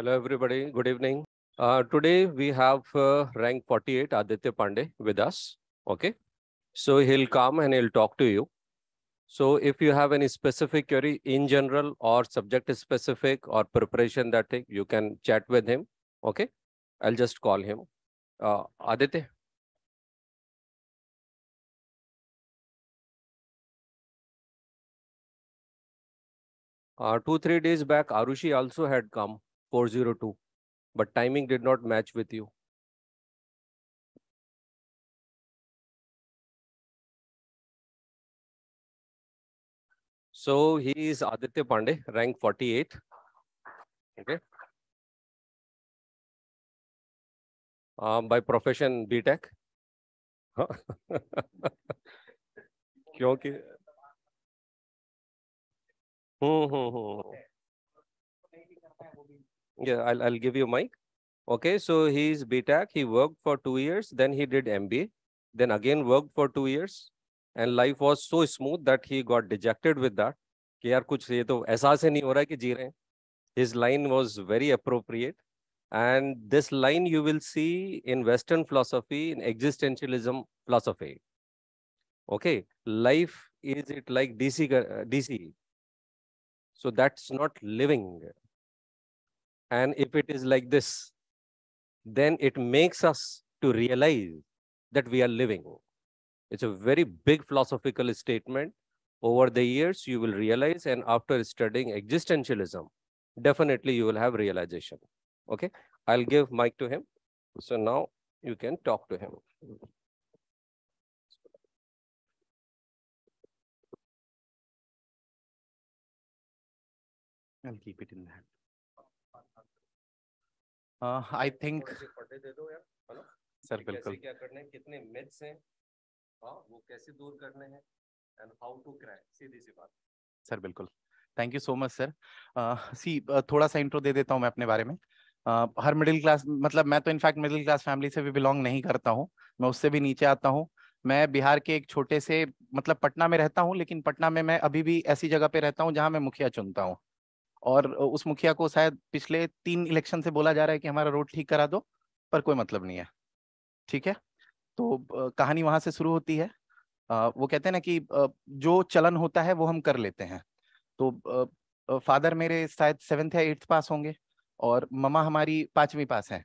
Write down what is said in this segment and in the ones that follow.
Hello, everybody. Good evening. Uh, today, we have uh, rank 48, Aditya Pandey, with us. Okay. So he'll come and he'll talk to you. So if you have any specific query in general or subject specific or preparation that thing, you can chat with him. Okay. I'll just call him. Uh, Aditya. Uh, two, three days back, Arushi also had come 402 but timing did not match with you so he is aditya pandey rank 48 okay um, by profession btech क्योंकि हम्म हम्म हम्म Yeah, I'll, I'll give you Mike. Okay, so he's BTAC. He worked for two years. Then he did MBA. Then again worked for two years. And life was so smooth that he got dejected with that. कुछ ये तो नहीं हो रहा कि जी रहे his line was very appropriate and this line you will see in western philosophy in existentialism philosophy okay life is it like dc uh, dc so that's not living and if it is like this, then it makes us to realize that we are living. It's a very big philosophical statement. Over the years, you will realize, and after studying existentialism, definitely you will have realization. Okay, I'll give mic to him. So now you can talk to him. I'll keep it in hand. I uh, think sir बिल्कुल क्या करने कितने myths हैं हाँ वो कैसे दूर करने हैं एंड हाउ टू क्रैक सीधी सी बात सर बिल्कुल thank you so much sir सी थोड़ा सा इंट्रो दे देता हूं मैं अपने बारे में Uh, हर मिडिल क्लास मतलब मैं तो इनफैक्ट मिडिल क्लास फैमिली से भी बिलोंग नहीं करता हूं मैं उससे भी नीचे आता हूं मैं बिहार के एक छोटे से मतलब पटना में रहता हूं लेकिन पटना में मैं अभी भी ऐसी जगह पे रहता हूं जहां मैं मुखिया चुनता हूं और उस मुखिया को शायद पिछले तीन इलेक्शन से बोला जा रहा है कि हमारा रोड ठीक करा दो पर कोई मतलब नहीं है ठीक है तो कहानी वहां से शुरू होती है वो कहते हैं ना कि जो चलन होता है वो हम कर लेते हैं तो फादर मेरे शायद सेवन्थ या एट्थ पास होंगे और ममा हमारी पांचवी पास है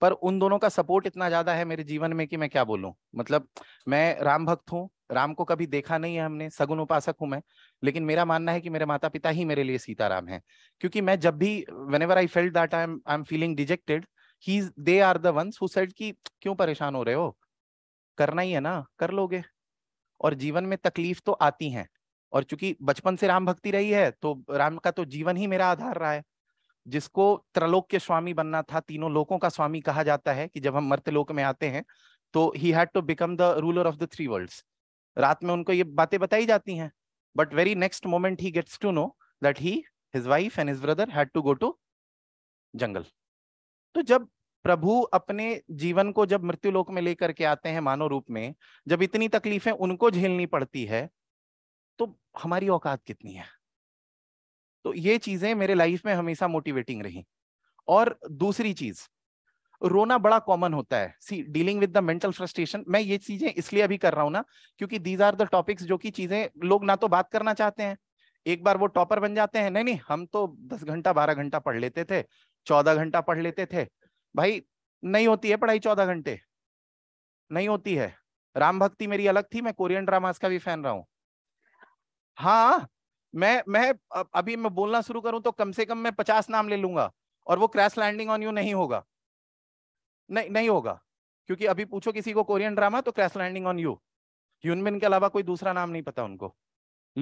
पर उन दोनों का सपोर्ट इतना ज्यादा है मेरे जीवन में कि मैं क्या बोलूं मतलब मैं राम भक्त हूँ राम को कभी देखा नहीं है हमने सगुन उपासक हूं मैं लेकिन मेरा मानना है कि मेरे माता पिता ही मेरे लिए सीताराम है क्योंकि मैं जब भी whenever I felt that I am I am feeling dejected he they are the ones who said कि क्यों परेशान हो रहे हो करना ही है ना कर लोगे और जीवन में तकलीफ तो आती है और चूंकि बचपन से राम भक्ति रही है तो राम का तो जीवन ही मेरा आधार रहा है जिसको त्रलोक्य स्वामी बनना था तीनों लोकों का स्वामी कहा जाता है कि जब हम लोक में आते हैं तो he had to become the ruler of the three worlds रात में उनको ये बातें बताई जाती हैं but very next moment he gets to know that he his wife and his brother had to go to jungle तो जब प्रभु अपने जीवन को जब मृत्यु लोक में लेकर के आते हैं मानव रूप में जब इतनी तकलीफें उनको झेलनी पड़ती है तो हमारी औकात कितनी है तो ये चीजें मेरे लाइफ में हमेशा मोटिवेटिंग रही और दूसरी चीज रोना बड़ा कॉमन होता है see dealing with the mental frustration मैं ये चीजें इसलिए अभी कर रहा हूं ना क्योंकि दीज आर द टॉपिक्स जो कि चीजें लोग ना तो बात करना चाहते हैं एक बार वो टॉपर बन जाते हैं नहीं नहीं हम तो दस घंटा बारह घंटा पढ़ लेते थे चौदह घंटा पढ़ लेते थे भाई नहीं होती है पढ़ाई चौदह घंटे नहीं होती है राम भक्ति मेरी अलग थी मैं कोरियन ड्रामास का भी फैन रहा हूँ हाँ मैं मैं अभी मैं बोलना शुरू करूं तो कम से कम मैं पचास नाम ले लूंगा और वो क्रैश लैंडिंग ऑन यू नहीं होगा नहीं नहीं होगा क्योंकि अभी पूछो किसी को कोरियन ड्रामा तो क्रैश लैंडिंग ऑन यू ह्यूनमिन के अलावा कोई दूसरा नाम नहीं पता उनको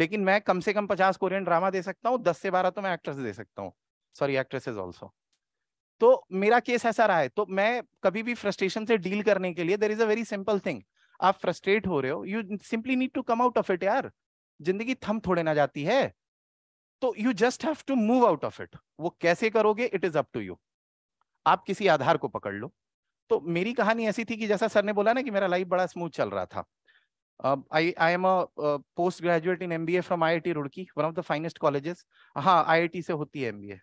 लेकिन मैं कम से कम पचास कोरियन ड्रामा दे सकता हूँ दस से बारह तो मैं एक्ट्रेस दे सकता हूँ सॉरी एक्ट्रेसेज ऑल्सो तो मेरा केस ऐसा रहा है तो मैं कभी भी फ्रस्ट्रेशन से डील करने के लिए there is a very simple thing आप फ्रस्ट्रेट हो रहे हो you simply need to come out of it यार जिंदगी थम थोड़े ना जाती है तो you just have to move out of it वो कैसे करोगे it is up to you आप किसी आधार को पकड़ लो तो मेरी कहानी ऐसी थी कि जैसा सर ने बोला ना कि मेरा लाइफ बड़ा स्मूथ चल रहा था I I am a post graduate in M B A from I I T Roorkee one of the finest colleges हाँ आई आई टी से होती है एम बी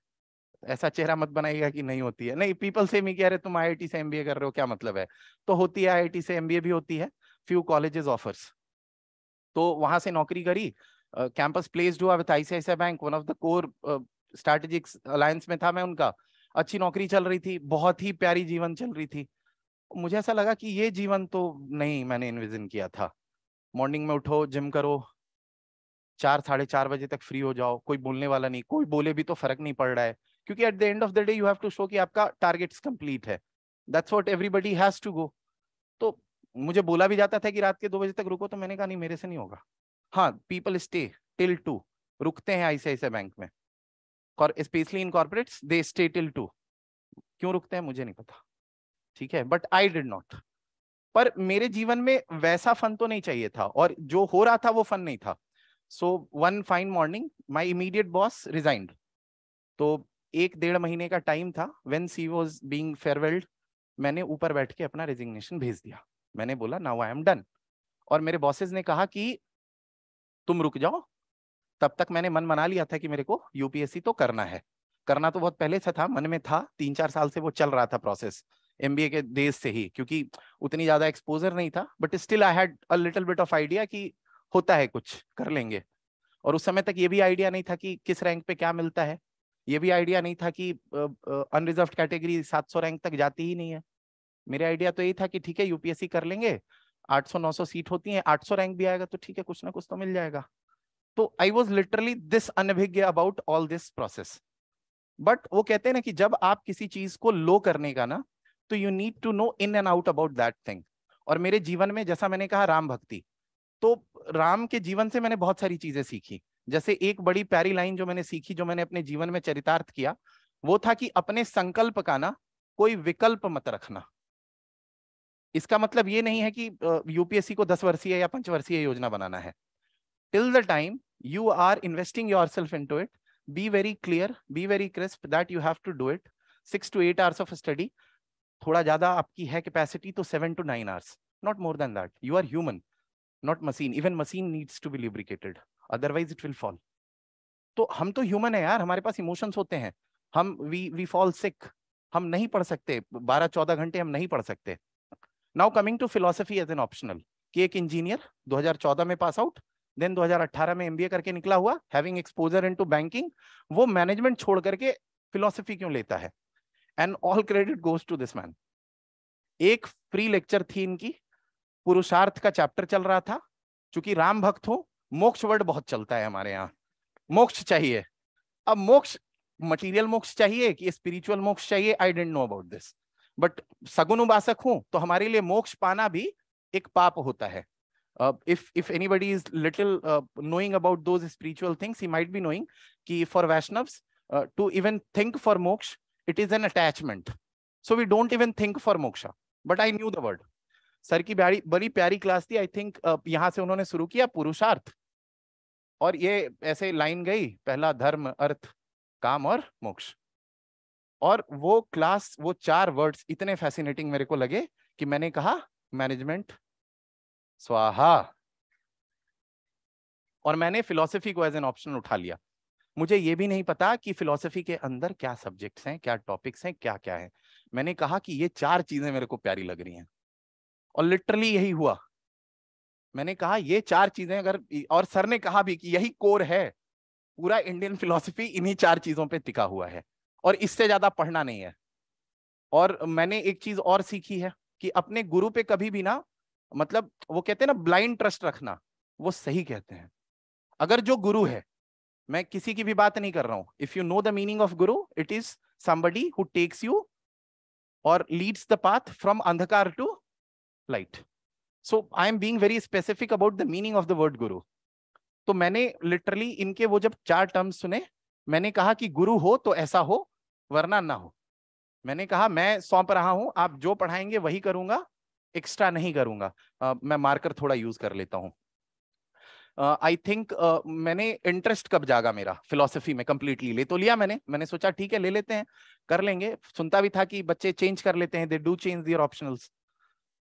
ऐसा चेहरा मत बनाइएगा कि नहीं होती है नहीं पीपल से मी कह रहे तुम आई आई टी से एमबीए कर रहे हो क्या मतलब है तो होती है आई आई टी से एमबीए भी होती है फ्यू कॉलेजेस ऑफर्स तो वहां से नौकरी करी कैंपस प्लेस्ड हुआ with ICICI bank one of the core strategic alliance में था मैं उनका अच्छी नौकरी चल रही थी बहुत ही प्यारी जीवन चल रही थी मुझे ऐसा लगा कि ये जीवन तो नहीं मैंने इन्विजन किया था मॉर्निंग में उठो जिम करो चार साढ़े चार बजे तक फ्री हो जाओ कोई बोलने वाला नहीं कोई बोले भी तो फर्क नहीं पड़ रहा है क्योंकि at the end of the day you have to show कि आपका टारगेट्स कंप्लीट है that's what everybody has to go तो मुझे बोला भी जाता था कि रात के दो बजे तक रुको तो मैंने कहा नहीं मेरे से नहीं होगा हाँ पीपल स्टे टिल टू रुकते हैं ऐसे बैंक में specially in corporate they stay till two क्यों रुकते हैं मुझे नहीं पता ठीक है बट आई डिड नॉट पर मेरे जीवन में वैसा फन तो नहीं चाहिए था और जो हो रहा था वो फन नहीं था so one fine morning my immediate boss resigned तो एक डेढ़ महीने का टाइम था when she was being farewelled मैंने ऊपर बैठ के अपना रेजिग्नेशन भेज दिया मैंने बोला नाउ आई एम डन और मेरे बॉसेज ने कहा कि तुम रुक जाओ तब तक मैंने मन मना लिया था कि मेरे को यूपीएससी तो करना है करना तो बहुत पहले से था मन में था तीन चार साल से वो चल रहा था प्रोसेस एमबीए के देश से ही क्योंकि उतनी ज्यादा एक्सपोजर नहीं था but still I had a little bit of idea कि होता है कुछ कर लेंगे और उस समय तक ये भी आइडिया नहीं था कि किस रैंक पे क्या मिलता है ये भी आइडिया नहीं था कि अनरिजर्व कैटेगरी सात रैंक तक जाती ही नहीं है मेरे आइडिया तो यही था कि ठीक है यूपीएससी कर लेंगे 800-900 सीट होती है 800 रैंक भी आएगा तो ठीक है कुछ ना कुछ तो मिल जाएगा तो आई वॉज लिटरली दिस अनभिज्ञ about all this process but वो कहते हैं ना कि जब आप किसी चीज को लो करने का ना तो you need to know in and out about that thing और मेरे जीवन में जैसा मैंने कहा राम भक्ति तो राम के जीवन से मैंने बहुत सारी चीजें सीखी जैसे एक बड़ी प्यारी लाइन जो मैंने सीखी जो मैंने अपने जीवन में चरितार्थ किया वो था कि अपने संकल्प का ना कोई विकल्प मत रखना इसका मतलब ये नहीं है कि यूपीएससी को दस वर्षीय या पंचवर्षीय योजना बनाना है till the time you are investing yourself into it be very clear be very crisp that you have to do it six to eight hours of study थोड़ा ज्यादा आपकी है कैपेसिटी तो seven to nine hours not more than that you are human not machine even machine needs to be lubricated otherwise it will fall तो हम तो human है यार हमारे पास इमोशंस होते हैं हम वी वी फॉल सिक हम नहीं पढ़ सकते बारह चौदह घंटे हम नहीं पढ़ सकते now coming to philosophy as an optional कि एक इंजीनियर 2014 में पास आउट देन 2018 में एमबीए करके निकला हुआ हैविंग एक्सपोजर इनटू बैंकिंग वो मैनेजमेंट छोड़ करके फिलोसफी क्यों लेता है and all credit goes to this man एक फ्री लेक्चर थी इनकी पुरुषार्थ का चैप्टर चल रहा था चूंकि राम भक्त हो मोक्ष वर्ड बहुत चलता है हमारे यहाँ मोक्ष चाहिए अब मोक्ष मटेरियल मोक्ष चाहिए कि स्पिरिचुअल मोक्ष चाहिए I dent know about this but सगुन उपासक हूं तो हमारे लिए मोक्ष पाना भी एक पाप होता है if if anybody is little uh, knowing about those spiritual things he might be knowing ki for vaishnavs uh, to even think for moksha it is an attachment so we don't even think for moksha but i knew the word sir की बड़ी बड़ी प्यारी class थी I think यहाँ से उन्होंने शुरू किया पुरुषार्थ और ये ऐसे लाइन गई पहला धर्म अर्थ काम और मोक्ष और वो क्लास वो चार वर्ड्स इतने फैसिनेटिंग मेरे को लगे कि मैंने कहा मैनेजमेंट स्वाहा और मैंने फिलोसफी को एज एन ऑप्शन उठा लिया मुझे ये भी नहीं पता कि फिलोसफी के अंदर क्या सब्जेक्ट्स हैं क्या टॉपिक्स हैं क्या क्या है मैंने कहा कि ये चार चीजें मेरे को प्यारी लग रही हैं और लिटरली यही हुआ मैंने कहा ये चार चीजें अगर और सर ने कहा भी कि यही कोर है पूरा इंडियन फिलोसफी इन्हीं चार चीजों पे टिका हुआ है और इससे ज्यादा पढ़ना नहीं है और मैंने एक चीज और सीखी है कि अपने गुरु पे कभी भी ना मतलब वो कहते हैं ना ब्लाइंड ट्रस्ट रखना वो सही कहते हैं अगर जो गुरु है मैं किसी की भी बात नहीं कर रहा हूं if you know the meaning of guru it is somebody who takes you और लीड्स द पाथ फ्रॉम अंधकार to light so I am being very specific about the meaning of the word guru तो मैंने लिटरली इनके वो जब चार terms सुने मैंने कहा कि गुरु हो तो ऐसा हो वरना ना हो मैंने कहा मैं सौंप रहा हूं आप जो पढ़ाएंगे वही करूंगा एक्स्ट्रा नहीं करूंगा आ, मैं मार्कर थोड़ा यूज कर लेता हूं आई uh, थिंक uh, मैंने इंटरेस्ट कब जागा मेरा फिलोसफी में कम्प्लीटली ले तो लिया मैंने मैंने सोचा ठीक है ले लेते हैं कर लेंगे सुनता भी था कि बच्चे चेंज कर लेते हैं they do change their optionals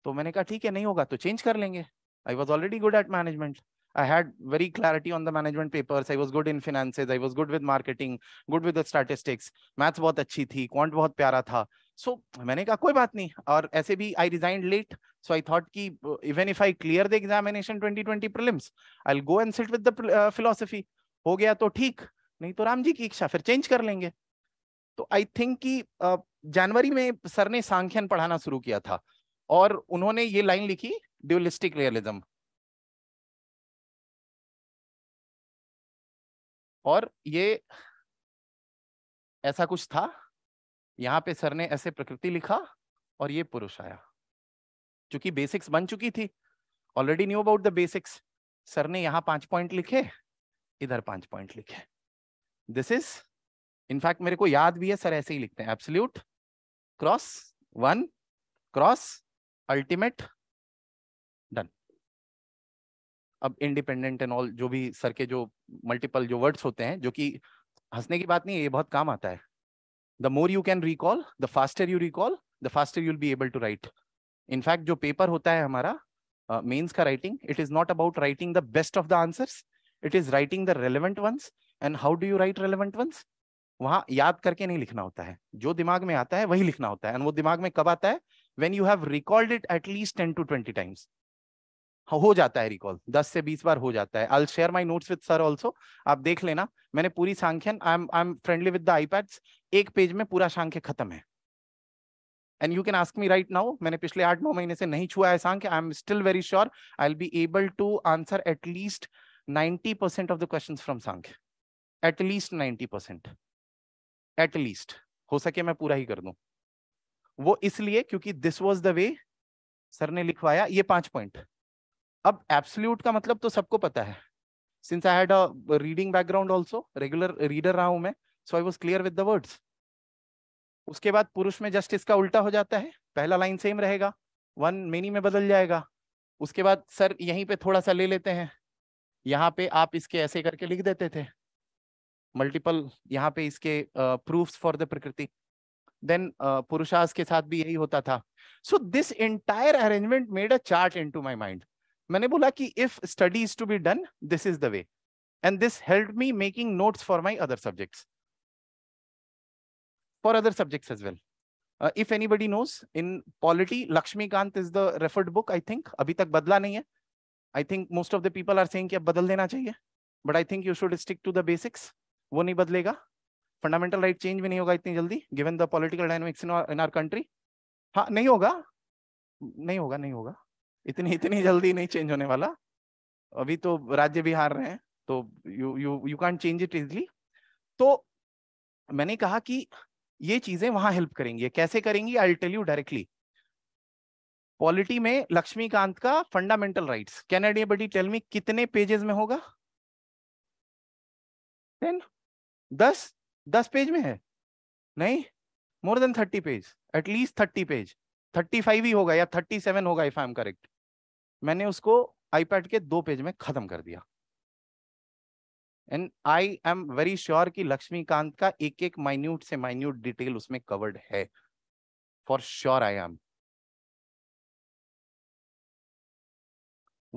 तो मैंने कहा ठीक है नहीं होगा तो चेंज कर लेंगे I was already good at management I had very clarity on the management papers. I was good in finances. I was good with marketing, good with the statistics. Maths bahut achhi thi quant bahut pyara tha So maine kaha koi baat nahi aur aise bhi I resigned late. So I thought ki even if I clear the examination 2020 prelims, I'll go and sit with the uh, philosophy. हो गया तो ठीक, नहीं तो राम जी की इच्छा फिर change कर लेंगे. तो आई थिंक कि जनवरी में सर ने सांख्यन पढ़ाना शुरू किया था और उन्होंने ये लाइन लिखी ड्यूलिस्टिक रियलिज्म और ये ऐसा कुछ था यहाँ पे सर ने ऐसे प्रकृति लिखा और ये पुरुष आया क्योंकि बेसिक्स बन चुकी थी already knew about the basics sir ने यहाँ पांच पॉइंट लिखे इधर पांच पॉइंट लिखे दिस इज इनफैक्ट मेरे को याद भी है सर ऐसे ही लिखते हैं absolute cross one cross ultimate अब इंडिपेंडेंट एंड ऑल जो भी सर के जो मल्टीपल जो वर्ड्स होते हैं जो कि हंसने की बात नहीं है ये बहुत काम आता है the more you can recall the faster you recall the faster you'll be able to write in fact जो पेपर होता है हमारा मेन्स uh, का writing it is not about writing the best of the answers it is writing the relevant ones and how do you write relevant ones वहां याद करके नहीं लिखना होता है जो दिमाग में आता है वही लिखना होता है एंड वो दिमाग में कब आता है when you have record it at least ten to twenty times हाँ, हो जाता है रिकॉल दस से बीस बार हो जाता है I share my notes with sir also आप देख लेना मैंने पूरी सांख्यन I am I am friendly with the iPads एक पेज में पूरा सांख्य खत्म है and you can ask me right now मैंने पिछले आठ नौ महीने से नहीं छुआ है Samkhya I am still very sure I will be able to answer at least ninety percent of the question from Samkhya at least ninety percent at least हो सके मैं पूरा ही कर दू वो इसलिए क्योंकि this was the way sir ने लिखवाया ये पांच पॉइंट अब एब्सोल्यूट का मतलब तो सबको पता है since I had a reading background also regular reader रहा हूं मैं so I was clear with the words उसके बाद पुरुष में जस्ट इसका उल्टा हो जाता है पहला लाइन सेम रहेगा वन मेनी में बदल जाएगा उसके बाद सर यहीं पे थोड़ा सा ले लेते हैं यहाँ पे आप इसके ऐसे करके लिख देते थे मल्टीपल यहाँ पे इसके प्रूफ्स फॉर द प्रकृति देन पुरुषास के साथ भी यही होता था so this entire arrangement made a chart to my mind मैंने बोला कि if study is to be done this is the way and this help me making notes for my other subjects for other subject as well if anybody knows in polity Laxmikanth is the referred book I think अभी तक बदला नहीं है I think most of the people are saying अब बदल देना चाहिए but I think you should stick to the basics वो नहीं बदलेगा फंडामेंटल राइट चेंज भी नहीं होगा इतनी जल्दी given the political dynamics in our country हाँ नहीं होगा नहीं होगा नहीं होगा इतनी इतनी जल्दी नहीं चेंज होने वाला अभी तो राज्य भी हार रहे हैं तो you you you can't change it easily तो मैंने कहा कि ये चीजें वहां हेल्प करेंगी कैसे करेंगी I tell you directly polity में लक्ष्मीकांत का fundamental rights can anybody tell me कितने पेजेस में होगा टेन दस दस पेज में है नहीं more than thirty page at least thirty page thirty five ही होगा या थर्टी सेवन होगा इफ आई एम करेक्ट मैंने उसको आईपैड के दो पेज में खत्म कर दिया and I am very sure कि लक्ष्मीकांत का एक एक माइन्यूट से माइन्यूट डिटेल उसमें कवर्ड है फॉर श्योर आई एम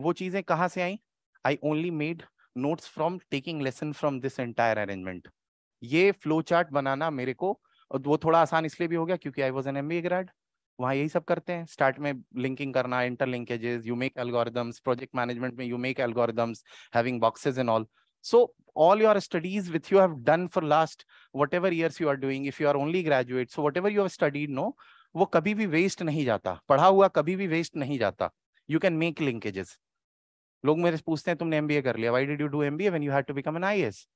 वो चीजें कहां से आई I only made notes from taking lesson from this entire arrangement ये फ्लो चार्ट बनाना मेरे को वो थोड़ा आसान इसलिए भी हो गया क्योंकि I was an M grade वहाँ यही सब करते हैं स्टार्ट में लिंकिंग करना inter linkages you make algorithms project management में you make algorithms having boxes in all so all your studies you you have done for last whatever years you are doing if you are only graduate so whatever you have studied no वो कभी भी waste नहीं जाता पढ़ा हुआ कभी भी waste नहीं जाता यू कैन मेक लिंकेजेस लोग मेरे से पूछते हैं तुमने एमबीए कर लिया why did you do MBA when you had to become an IAS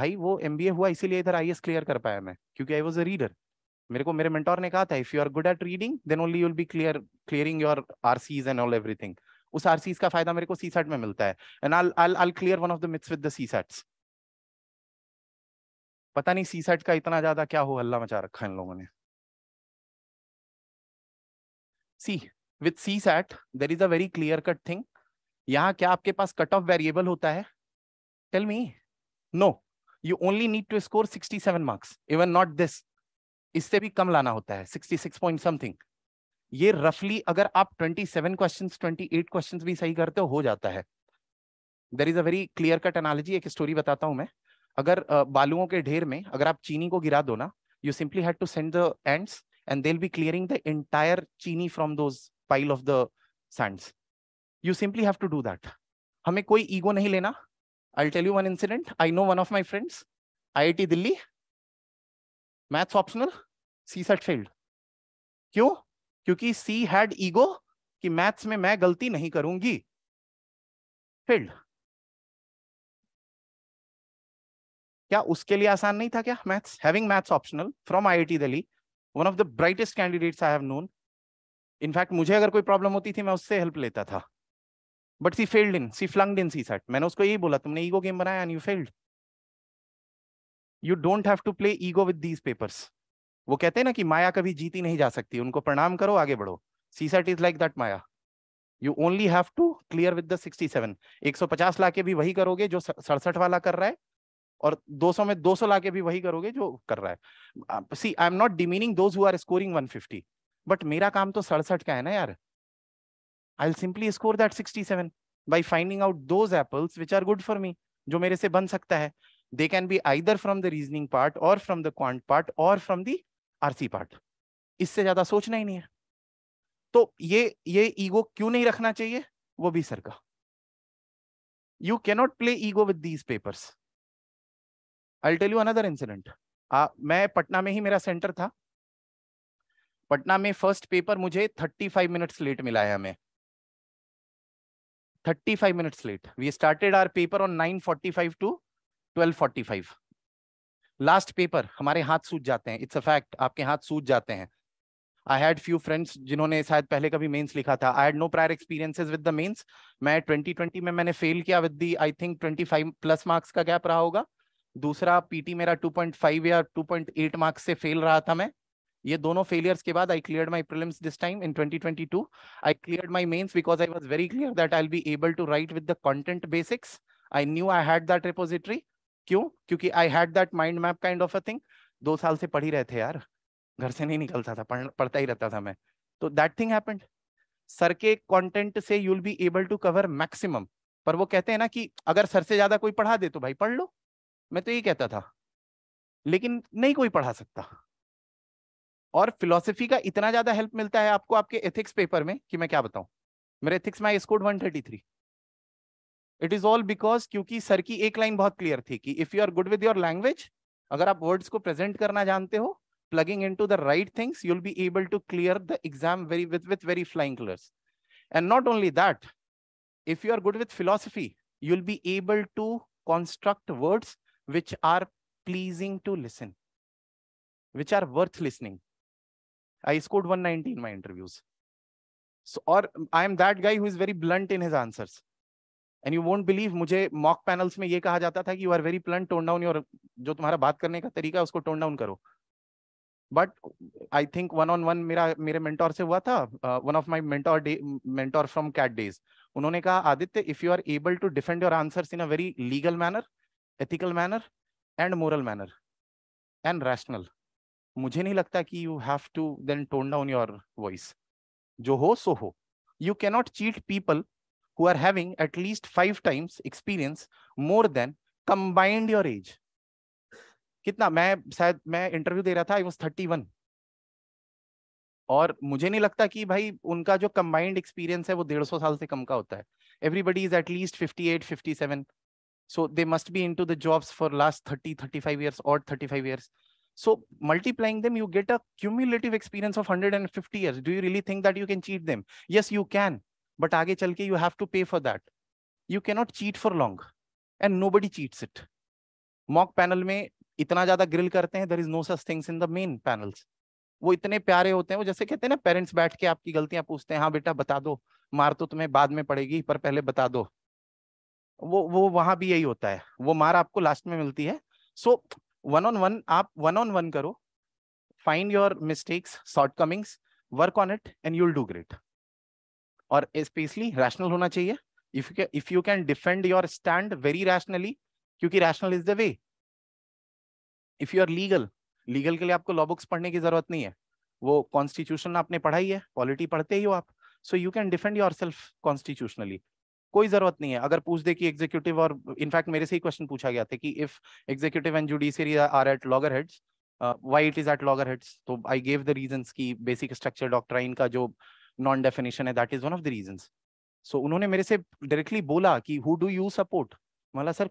भाई वो एमबीए हुआ इसीलिए इधर आईएएस क्लियर कर पाया मैं क्योंकि आई वाज अ रीडर मेरे को मेरे मेंटोर ने कहा था if you are good at reading then only you will be clear clearing your RCs and all everything उस आरसीज का फायदा मेरे को सी सेट में मिलता है and I I I clear one of the myths with the CSATs पता नहीं सी सेट का इतना ज्यादा क्या हो हल्ला मचा रखा है इन लोगों ने see with CSAT there is a very clear cut thing यहाँ क्या आपके पास कट ऑफ वेरिएबल होता है tell me no you only need to score 67 marks even not this इससे भी कम लाना होता है 66 पॉइंट समथिंग ये रफली अगर आप 27 क्वेश्चंस 28 क्वेश्चंस भी सही करते हो हो जाता है there is a very clear cut analogy एक स्टोरी बताता हूँ मैं अगर बालुओं के ढेर में अगर आप चीनी को गिरा दो ना you simply had to send the ends and they be clearing the entire चीनी from those pile of the sands you simply have to do that हमें कोई ईगो नहीं लेना I tell you one incident I know one of my friends I Delhi maths optional CSAT failed क्यों क्योंकि she had ego कि maths में मैं गलती नहीं करूंगी फेल्ड क्या उसके लिए आसान नहीं था क्या maths having maths optional from IIT Delhi one of the brightest candidates I have known in fact मुझे अगर कोई प्रॉब्लम होती थी मैं उससे हेल्प लेता था but she failed in she flunked in CSAT मैंने उसको यही बोला तुमने ईगो गेम बनाया and you failed you don't have to play ego with these papers वो कहते हैं ना कि माया कभी जीती नहीं जा सकती उनको प्रणाम करो आगे बढ़ो सीसेट इज लाइक दैट माया you only have to clear with the sixty seven एक सौ पचास लाके भी वही करोगे जो सड़सठ वाला कर रहा है और 200 में 200 लाके भी वही करोगे जो कर रहा है see I am not demeaning those who are scoring 150 but मेरा काम तो सड़सठ का है ना यार I simply score that 67 by finding out those apples which are good for me जो मेरे से बन सकता है They can be either from the reasoning part or from the quant part or from the RC part इससे ज्यादा सोचना ही नहीं है तो ये ये ईगो क्यों नहीं रखना चाहिए वो भी सर का you cannot play ego with these papers I tell you another incident मैं पटना में ही मेरा सेंटर था पटना में फर्स्ट पेपर मुझे 35 मिनट्स लेट मिला है हमें 35 minutes late we started our paper on 9:45 to 1245 last paper हमारे हाथ सूझ जाते हैं इट्स अ फैक्ट आपके हाथ सूझ जाते हैं आई हैड फ्यू फ्रेंड्स जिन्होंने शायद पहले कभी मेंस लिखा था I had no prior experiences with the mains मैं 2020 में मैंने फेल किया with the I think 25 plus marks का गैप रहा होगा दूसरा पीटी मेरा 2.5 या 2.8 मार्क्स से फेल रहा था मैं ये दोनों फेलियर्स के बाद I clear my prelims this time in 2022 I clear my mains because I was very clear that I will be able to write with the content basics I knew I had that repository क्यों क्योंकि I had that mind map kind of a thing दो साल से पढ़ ही रहे थे यार घर से नहीं निकलता था पढ़, पढ़ता ही रहता था मैं तो दैट थिंग हैपेंड सर के कंटेंट से you will be able to cover maximum पर वो कहते हैं ना कि अगर सर से ज्यादा कोई पढ़ा दे तो भाई पढ़ लो मैं तो यही कहता था लेकिन नहीं कोई पढ़ा सकता और फिलोसफी का इतना ज्यादा हेल्प मिलता है आपको आपके एथिक्स पेपर में कि मैं क्या बताऊं मेरे एथिक्स में I score one thirty three It is all because because क्योंकि सर की एक लाइन बहुत क्लियर थी कि if you are good with your language अगर आप वर्ड्स को present plugging into the right things, you'll be able to clear the exam with, very flying colors. And not only that, if you are good with philosophy, you'll be able to construct words which are pleasing to listen, which are worth listening. I scored one nineteen in my interviews. So, or I am that guy who is very blunt in his answers. And you won't believe मुझे mock panels में ये कहा जाता था कि you are very blunt tone down your जो तुम्हारा बात करने का तरीका है उसको टोन डाउन करो but I think one on one मेरा मेरे मेंटोर से हुआ था one of my mentor mentor from CAT days उन्होंने कहा Aditya if you are able to defend your answers in a very legal manner ethical manner and moral manner and rational मुझे नहीं लगता कि you have to then tone down your voice जो हो सो हो you cannot cheat people who are having at least five times experience more than combined your age. कितना मैं शायद मैं इंटरव्यू दे रहा था आई वॉज थर्टी वन और मुझे नहीं लगता कि भाई उनका जो कंबाइंड एक्सपीरियंस है वो डेढ़ सौ साल से कम का होता है everybody is at least fifty eight fifty seven so they must be into the jobs for last thirty thirty five years और so multiplying them you get a cumulative experience of 150 years do you really think that you can cheat them yes you can but आगे चल के you have to pay for that you cannot cheat for long and nobody cheats it mock panel में इतना ज्यादा grill करते हैं there is no such things in the main panels वो इतने प्यारे होते हैं वो जैसे कहते हैं ना पेरेंट्स बैठ के आपकी गलतियां पूछते हैं हाँ बेटा बता दो मार तो तुम्हें बाद में पड़ेगी पर पहले बता दो वो वो वहां भी यही होता है वो मार आपको लास्ट में मिलती है सो वन ऑन वन आप वन ऑन वन करो find your mistakes shortcomings work on it and you'll do great और स्पेशली रैशनल होना चाहिए if if you can defend your stand very rationally क्योंकि rational is the way if you are legal legal के लिए आपको law books पढ़ने की जरूरत नहीं है वो कॉन्स्टिट्यूशन आपने पढ़ाई है पॉलिटी पढ़ते ही हो आप so you can defend yourself constitutionally कोई जरूरत नहीं है अगर पूछ दे कि एग्जीक्यूटिव और इनफैक्ट मेरे से ही क्वेश्चन पूछा गया था कि if executive and judiciary are at loggerheads why it is at loggerheads तो आई गेव द रीजन की बेसिक स्ट्रक्चर डॉक्टर का जो Non-definition है that is one of the reasons. So, सो उन्होंने मेरे से डायरेक्टली बोला कि you support? मला sir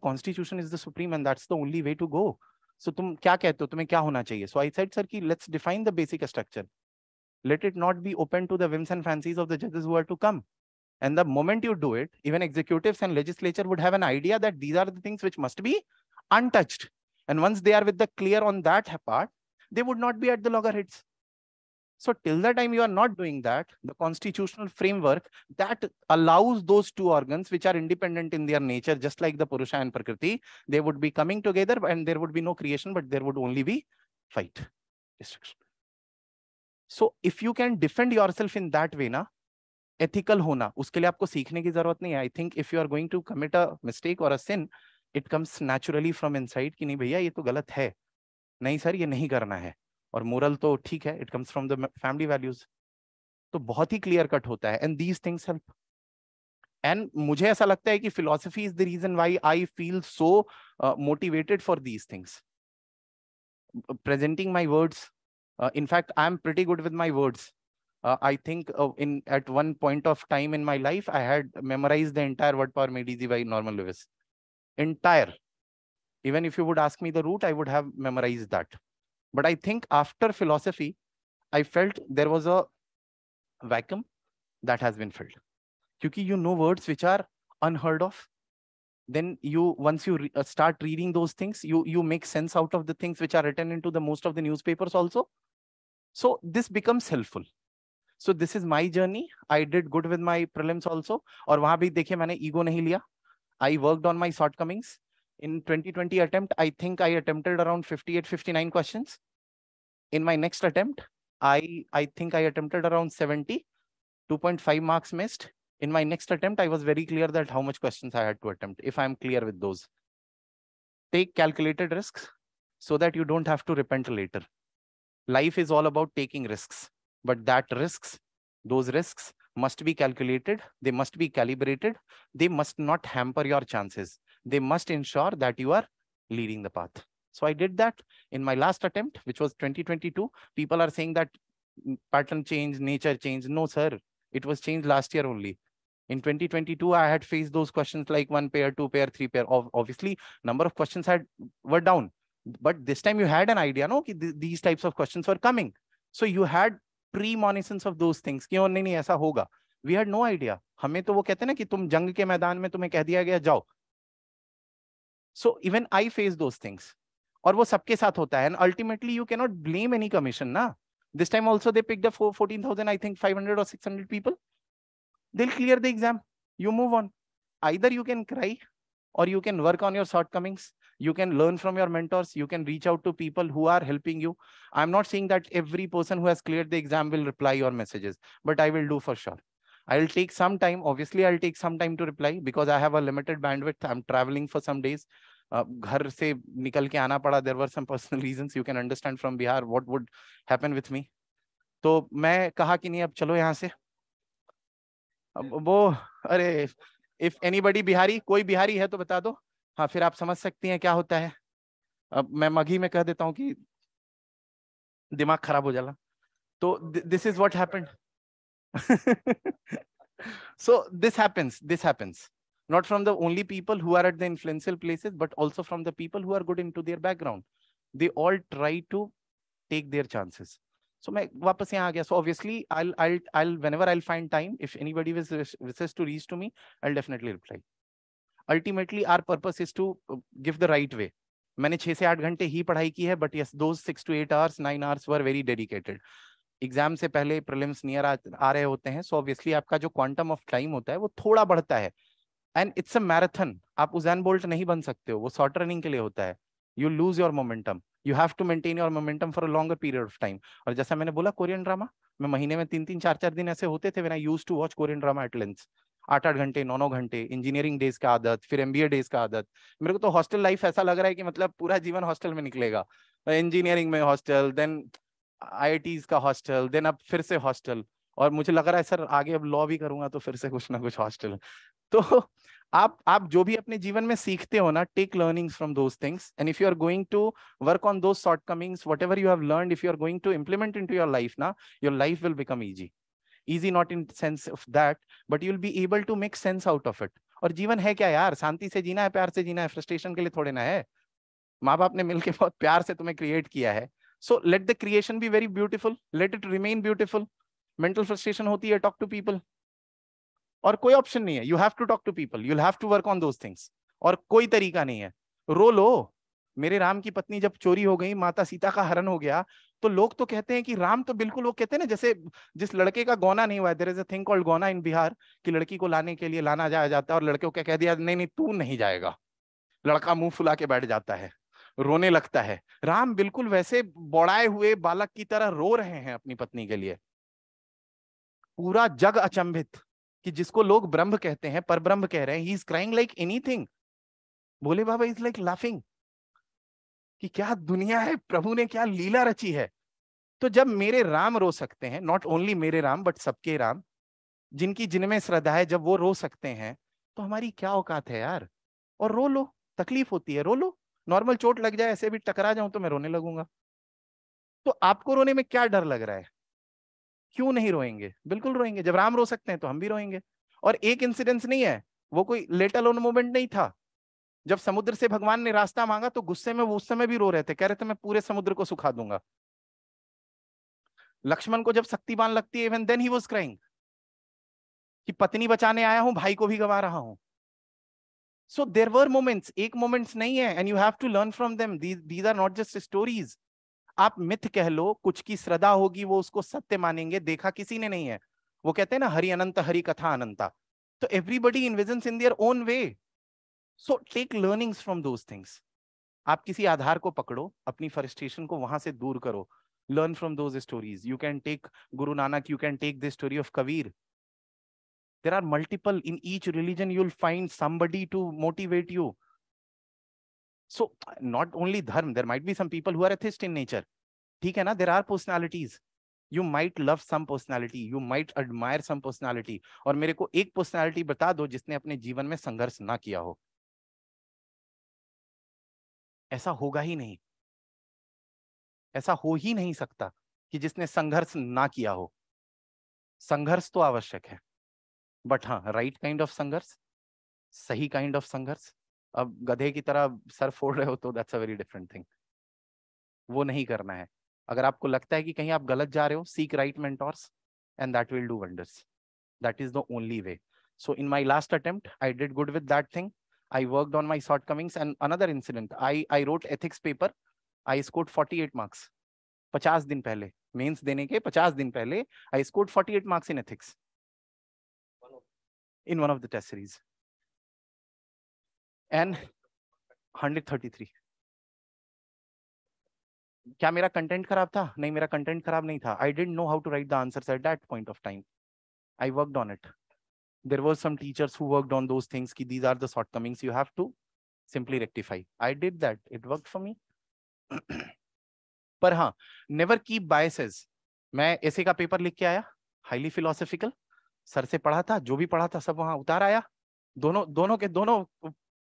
is the supreme and that's the only way to go. So, तुम क्या कहते हो तुम्हें क्या होना चाहिए सो आई सेड सर कि let's define the basic structure let it not be open to the whims and fancies of the judges who are to come. And the moment you do it, even executives and legislature would have an idea that these are the things which must be untouched. And once they are with the clear on that part, they would not be at the loggerheads. So till the time you are not doing that, the constitutional framework that allows those two organs, which are independent in their nature, just like the Purusha and Prakriti, they would be coming together and there would be no creation, but there would only be fight, destruction. So if you can defend yourself in that way na, ethical hona, uske liye aapko seekhne ki zarurat nahi I think if you are going to commit a mistake or a sin, it comes naturally from inside ki nahi bhaiya ye to galat hai nahi sir ye nahi karna hai और moral तो ठीक है it comes from the family values तो बहुत ही clear cut होता है and these things help and मुझे ऐसा लगता है कि philosophy is the reason why I feel so motivated for these things presenting my words. Uh, in fact, I'm pretty good with my words. Uh, I think uh, in at one point of time in my life, I had memorized the entire word power made easy by Norman Lewis. Entire. Even if you would ask me the root, I would have memorized that. But I think after philosophy, I felt there was a vacuum that has been filled. Because you know words which are unheard of. Then you once you re uh, start reading those things, you you make sense out of the things which are written into the most of the newspapers also. So this becomes helpful. So this is my journey. I did good with my problems also. Or वहां भी देखिए ego ego नहीं I worked on my shortcomings in 2020 attempt, I think I attempted around 58, 59 questions. In my next attempt, I, I think I attempted around 70, 2.5 marks missed. In my next attempt, I was very clear that how much questions I had to attempt, if I'm clear with those. Take calculated risks so that you don't have to repent later. Life is all about taking risks, but that risks, those risks must be calculated, they must be calibrated, they must not hamper your chances they must ensure that you are leading the path. So I did that in my last attempt, which was 2022. People are saying that pattern change, nature change. No, sir, it was changed last year only. In 2022, I had faced those questions like one pair, two pair, three pair. Obviously, number of questions had were down. But this time you had an idea, no? These types of questions were coming. So you had premonitions of those things. क्यों oh, नहीं नहीं ऐसा होगा we had no idea हमें तो वो कहते ना कि तुम जंग के मैदान में तुम्हें कह दिया गया जाओ so even I face those things, और वो सबके साथ होता है and ultimately you cannot blame any commission ना this time also they pick the fourteen thousand I think five hundred they'll clear the exam you move on either you can cry or you can work on your shortcomings you can learn from your mentors you can reach out to people who are helping you i'm not saying that every person who has cleared the exam will reply your messages but i will do for sure I'll take some time. Obviously, I'll take some time to reply because I have a limited bandwidth. I'm traveling for some days. Uh, घर से निकल के आना पड़ा there were some personal reasons you can understand from Bihar what would happen with me तो मैं कहा कि नहीं अब चलो यहाँ से अब वो अरे इफ एनीबडी बिहारी कोई बिहारी है तो बता दो हाँ फिर आप समझ सकती हैं क्या होता है अब मैं मगी में कह देता हूँ कि दिमाग खराब हो जाला तो this is what happened so this happens this happens not from the only people who are at the influential places but also from the people who are good into their background they all try to take their chances so my वापस यहाँ आ so obviously I'll I'll I'll whenever I'll find time if anybody wishes to reach to me I'll definitely reply ultimately our purpose is to uh, give the right way मैंने छः से आठ घंटे ही पढ़ाई की है but yes though six to eight hours nine hours were very dedicated exam से पहले प्रिलिम्स नियर आ, आ रहे होते हैं सो so ऑब्वियसली आपका जो क्वांटम ऑफ टाइम होता है वो थोड़ा बढ़ता है एंड इट्स अ मैराथन आप उजैन बोल्ट नहीं बन सकते हो वो शॉर्ट रनिंग के लिए होता है you lose your momentum you have to maintain your momentum for a longer period of time और जैसा मैंने बोला कोरियन ड्रामा मैं महीने में तीन तीन चार चार दिन ऐसे होते थे I used to watch Korean drama at लेंस आठ आठ घंटे नौ नौ घंटे इंजीनियरिंग डेज का आदत फिर एमबीए डेज का आदत मेरे को तो हॉस्टल लाइफ ऐसा लग रहा है कि मतलब पूरा जीवन हॉस्टल में निकलेगा इंजीनियरिंग में हॉस्टल देन आई का हॉस्टल देन अब फिर से हॉस्टल और मुझे लग रहा है सर आगे अब लॉ भी करूंगा तो फिर से कुछ ना कुछ हॉस्टल तो आप आप जो भी अपने जीवन में सीखते हो ना take learnings from those things and if you are going to work on those shortcomings whatever you have learn if you are going to implement into your life ना your life will become easy easy not in sense of that but you will be able to make sense out of it और जीवन है क्या यार शांति से जीना है प्यार से जीना है फ्रस्ट्रेशन के लिए थोड़े ना है माँ बाप ने मिलकर बहुत प्यार से तुम्हें क्रिएट किया है so let the creation be very beautiful let it remain beautiful mental frustration होती है टॉक टू पीपल और कोई ऑप्शन नहीं है you have to talk to people you have to work on those things और कोई तरीका नहीं है रो लो मेरे राम की पत्नी जब चोरी हो गई माता सीता का हरण हो गया तो लोग तो कहते हैं कि राम तो बिल्कुल वो कहते हैं ना जैसे जिस लड़के का गौना नहीं हुआ there is a thing called गौना इन बिहार की लड़की को लाने के लिए लाना जाया जाता है और लड़के को क्या कह दिया नहीं नहीं तू नहीं जाएगा लड़का मुंह फुला के बैठ जाता है रोने लगता है राम बिल्कुल वैसे बौड़ाए हुए बालक की तरह रो रहे हैं अपनी पत्नी के लिए पूरा जग अचंभित कि जिसको लोग ब्रह्म कहते हैं पर ब्रह्म कह रहे हैं he is crying like anything बोले बाबा इज लाइक लाफिंग कि क्या दुनिया है प्रभु ने क्या लीला रची है तो जब मेरे राम रो सकते हैं नॉट ओनली मेरे राम बट सबके राम जिनकी जिनमें श्रद्धा है जब वो रो सकते हैं तो हमारी क्या औकात है यार और रो लो तकलीफ होती है रो लो नॉर्मल चोट लग जाए ऐसे भी टकरा जाऊं तो मैं रोने लगूंगा तो आपको रोने में क्या डर लग रहा है क्यों नहीं रोएंगे बिल्कुल रोएंगे जब राम रो सकते हैं तो हम भी रोएंगे और एक इंसिडेंस नहीं है वो कोई लेटल अलोन मोमेंट नहीं था जब समुद्र से भगवान ने रास्ता मांगा तो गुस्से में वो उस समय भी रो रहे थे कह रहे थे मैं पूरे समुद्र को सुखा दूंगा लक्ष्मण को जब शक्तिबान लगती है even then he was crying कि पत्नी बचाने आया हूं भाई को भी गवा रहा हूं so there were moments ek moments nahi hai and you have to learn from them these these are not just stories आप मिथ कह लो कुछ की श्रद्धा होगी वो उसको सत्य मानेंगे देखा किसी ने नहीं है वो कहते हैं ना हरि अनंत हरि कथा अनंता तो everybody envisions in their own way so take learnings from those things आप किसी आधार को पकड़ो अपनी फ्रस्ट्रेशन को वहां से दूर करो learn from those stories you can take Guru Nanak you can take the story of Kabir there are multiple in each religion you'll find somebody to motivate you so not only dharm there might be some people who are atheist in nature theek hai na there are personalities you might love some personality you might admire some personality aur mere ko ek personality bata do jisne apne jeevan mein sangharsh na kiya ho aisa hoga hi nahi aisa ho hi nahi sakta ki jisne sangharsh na kiya ho संघर्ष तो आवश्यक है but हाँ right kind of संघर्ष सही kind of संघर्ष अब गधे की तरह सर फोड़ रहे हो तो that's a very different thing वो नहीं करना है अगर आपको लगता है कि कहीं आप गलत जा रहे हो seek right mentors and that will do wonders that is the only way my last attempt I did good with that thing I work i worked on my shortcomings and another incident i i wrote ethics paper i scored eight marks पचास दिन पहले mains देने के पचास दिन पहले I scored eight marks in ethics in one of the test series. And 133. क्या मेरा कंटेंट खराब था नहीं मेरा कंटेंट खराब नहीं था I dent know how to write the answer at that point of time I worked on it there was some teachers who worked on those things कि these are the shortcomings you have to simply rectify I did that it work for me पर हाँ never keep biases मैं ऐसे का paper लिख के आया highly philosophical sir से पढ़ा था जो भी पढ़ा था सब वहां उतार आया दोनों दोनों के दोनों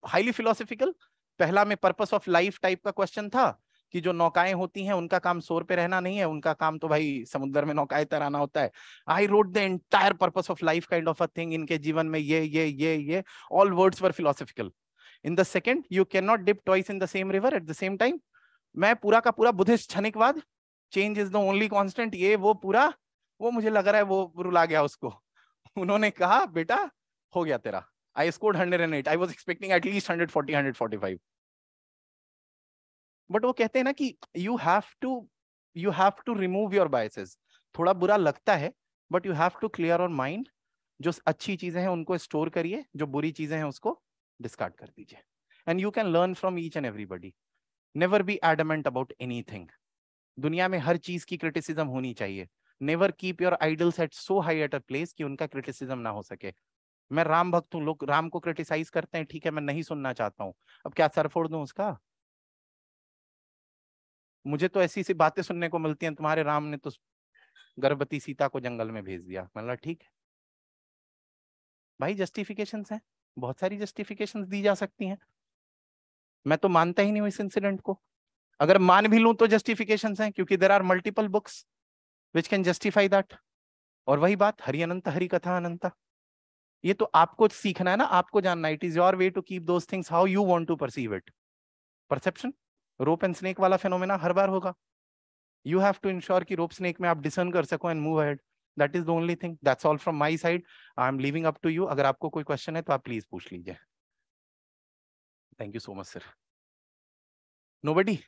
हाईली फिलोसफिकल पहला में पर्पस ऑफ लाइफ टाइप का क्वेश्चन था कि जो नौकाएं होती हैं उनका काम शोर पे रहना नहीं है उनका काम तो भाई समुद्र में नौकाएं तराना होता है I wrote the entire purpose of life kind of a thing इनके जीवन में ये ये ये ये all words were philosophical in the second you can not dip twice in the same river at the same time मैं पूरा का पूरा बुद्धिस्ट क्षणिकवाद change is the only constant ये वो पूरा वो मुझे लग रहा है वो रुला गया उसको उन्होंने कहा बेटा हो गया तेरा I score hundred and eight I was expecting at least hundred forty hundred forty five but वो कहते हैं ना कि you have to you have to remove your biases थोड़ा बुरा लगता है but you have to clear on mind जो अच्छी चीजें हैं उनको स्टोर करिए जो बुरी चीजें हैं उसको डिस्कार्ड कर दीजिए and you can learn from each and everybody never be adamant about any दुनिया में हर चीज की क्रिटिसिज्म होनी चाहिए never keep your idol set so high at a place कि उनका क्रिटिसिज्म ना हो सके मैं राम भक्त हूँ लोग राम को क्रिटिसाइज करते हैं ठीक है मैं नहीं सुनना चाहता हूँ अब क्या सर फोड़ दू उसका मुझे तो ऐसी ऐसी बातें सुनने को मिलती हैं तुम्हारे राम ने तो गर्भवती सीता को जंगल में भेज दिया मतलब ठीक है भाई जस्टिफिकेशन है बहुत सारी जस्टिफिकेशन दी जा सकती हैं मैं तो मानता ही नहीं हूं इस इंसिडेंट को अगर मान भी लू तो जस्टिफिकेशन है क्योंकि there are multiple books which can justify that और वही बात हरि अनंत हरि कथा अनंता ये तो आपको सीखना है ना आपको जानना it is your way to keep those things how you want to perceive it perception rope and snake वाला फेनोमेना हर बार होगा यू हैव टू इंश्योर कि रोप स्नेक में आप डिसन कर सको and move ahead that is the only thing that's all from my side I am living up to you अगर आपको कोई क्वेश्चन है तो आप प्लीज पूछ लीजिए thank you so much sir nobody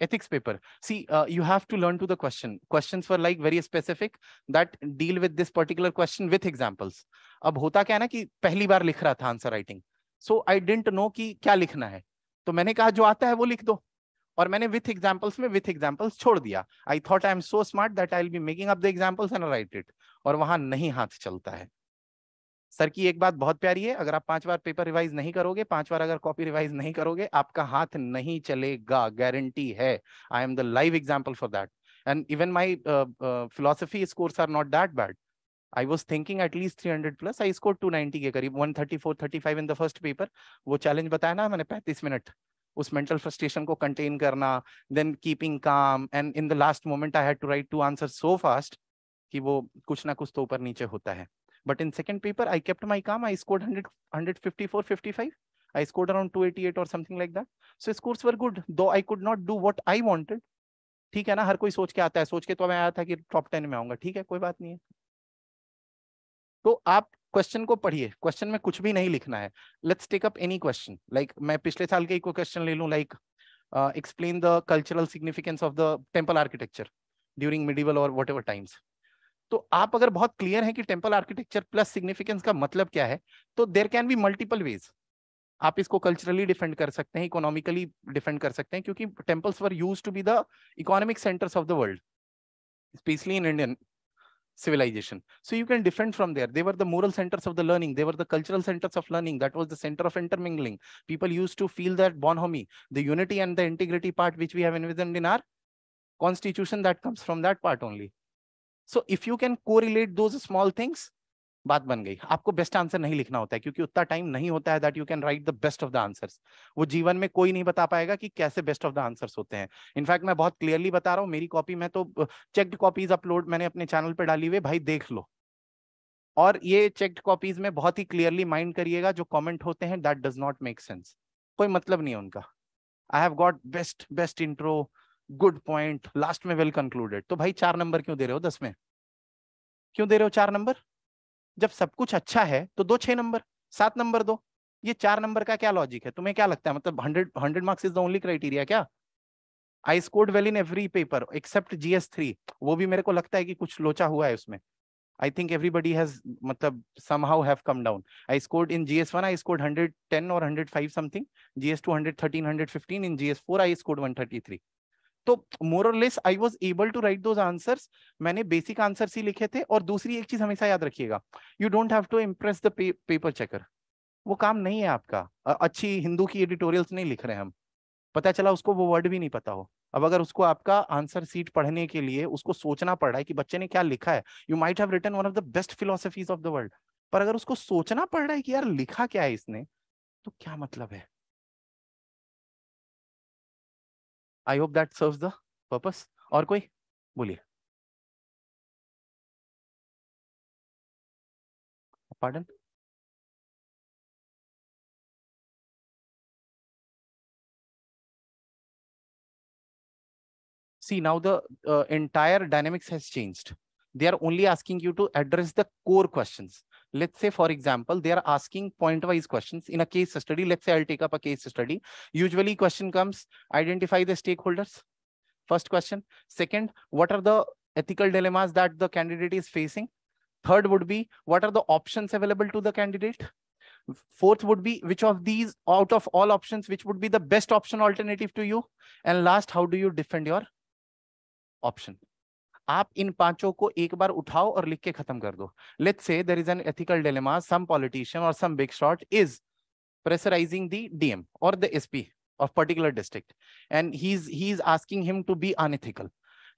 ethics paper see uh, you have to learn to the question questions were like very specific that deal with this particular question with examples अब होता क्या है ना कि पहली बार लिख रहा था answer writing so I dent know कि क्या लिखना है तो मैंने कहा जो आता है वो लिख दो और मैंने विथ एग्जाम्पल्स में विथ एग्जाम्पल्स छोड़ दिया I thought I am so smart that I be making up the examples and write it और वहां नहीं हाथ चलता है सर की एक बात बहुत प्यारी है अगर आप पांच बार पेपर रिवाइज नहीं करोगे पांच बार अगर कॉपी रिवाइज नहीं करोगे आपका हाथ नहीं चलेगा गारंटी है I am the live example for that and even my uh, uh, philosophy scores are not that bad i was thinking at least 300 plus i scored 290 के करीब 134 35 in the first paper वो challenge बताया ना मैंने 35 minute उस mental frustration को contain करना then keeping calm and in the last moment i had to write two answers so fast कि वो कुछ ना कुछ तो ऊपर नीचे होता है But in second paper, I kept my calm. I scored 100, 154, 55. I scored around 288 or something like that. So scores were good, though I could not do what I wanted. ठीक है ना हर कोई सोच के आता है सोच के तो मैं आया था कि टॉप टेन में आऊंगा ठीक है कोई बात नहीं है तो आप क्वेश्चन को पढ़िए क्वेश्चन में कुछ भी नहीं लिखना है let's take up any question like मैं पिछले साल के एक क्वेश्चन ले लूं like explain the cultural significance of the temple architecture during medieval और वट टाइम्स तो आप अगर बहुत क्लियर है कि टेम्पल आर्किटेक्चर प्लस सिग्निफिकेंस का मतलब क्या है तो there can be multiple ways आप इसको कल्चरली डिफेंड कर सकते हैं इकोनॉमिकली डिफेंड कर सकते हैं क्योंकि temples were use to be the economic centres of the world specially in Indian civilization so you can defend from there they were the moral centres of the learning they were the cultural centres of learning that was the centre of intermingling people use to feel that bonhomie the unity and the integrity part which we have in our constitution that comes from that part only so if you can correlate two small things बात बन गई आपको best answer नहीं लिखना होता है क्योंकि उतना टाइम नहीं होता है that you can write the best of the answers वो जीवन में कोई नहीं बता पाएगा कि कैसे बेस्ट ऑफ द आंसर्स होते हैं इनफैक्ट मैं बहुत क्लियरली बता रहा हूँ मेरी कॉपी में तो चेक्ड कॉपीज अपलोड मैंने अपने चैनल पर डाली हुई भाई देख लो और ये चेक्ड कॉपीज में बहुत ही क्लियरली माइंड करिएगा जो कॉमेंट होते हैं that does not make sense कोई मतलब नहीं है उनका I have got best best intro good point last में वेल कंक्लूडेड तो भाई चार नंबर क्यों दे रहे हो दस में क्यों दे रहे हो चार नंबर जब सब कुछ अच्छा है तो दो छह नंबर सात नंबर दो ये चार नंबर का क्या लॉजिक है तुम्हें क्या लगता है मतलब hundred hundred marks is the only criteria क्या I scored well in every paper except GS three वो भी मेरे को लगता है कि कुछ लोचा हुआ है उसमें आई थिंक एवरीबडी हैज मतलब how have come down I scored in G S one I scored hundred ten और hundred five something GS two hundred thirteen hundred fifteen in GS four I scored one thirty three तो more और less I was able to write those answer मैंने basic answer ही लिखे थे और दूसरी एक चीज हमेशा याद रखिएगा you don't have to impress the paper checker वो काम नहीं है आपका अच्छी हिंदू की एडिटोरियल्स नहीं लिख रहे हम पता चला उसको वो वर्ड भी नहीं पता हो अब अगर उसको आपका आंसर सीट पढ़ने के लिए उसको सोचना पड़ रहा है कि बच्चे ने क्या लिखा है you might have written one of the best philosophies of the world पर अगर उसको सोचना पड़ रहा है कि यार लिखा क्या है इसने तो क्या मतलब है I hope that serves the purpose और कोई बोलिए pardon see now the uh, entire dynamics has changed they are only asking you to address the core questions Let's say, for example, they are asking point-wise questions in a case study. Let's say I'll take up a case study. Usually question comes, identify the stakeholders. First question. Second, what are the ethical dilemmas that the candidate is facing? Third would be, what are the options available to the candidate? Fourth would be, which of these out of all options, which would be the best option alternative to you? And last, how do you defend your option? आप इन पांचों को एक बार उठाओ और लिख के खत्म कर दो let say there is an ethical dilemma some politician और some big shot is pressurising the DM और the SP of particular district and he's he's asking him to be unethical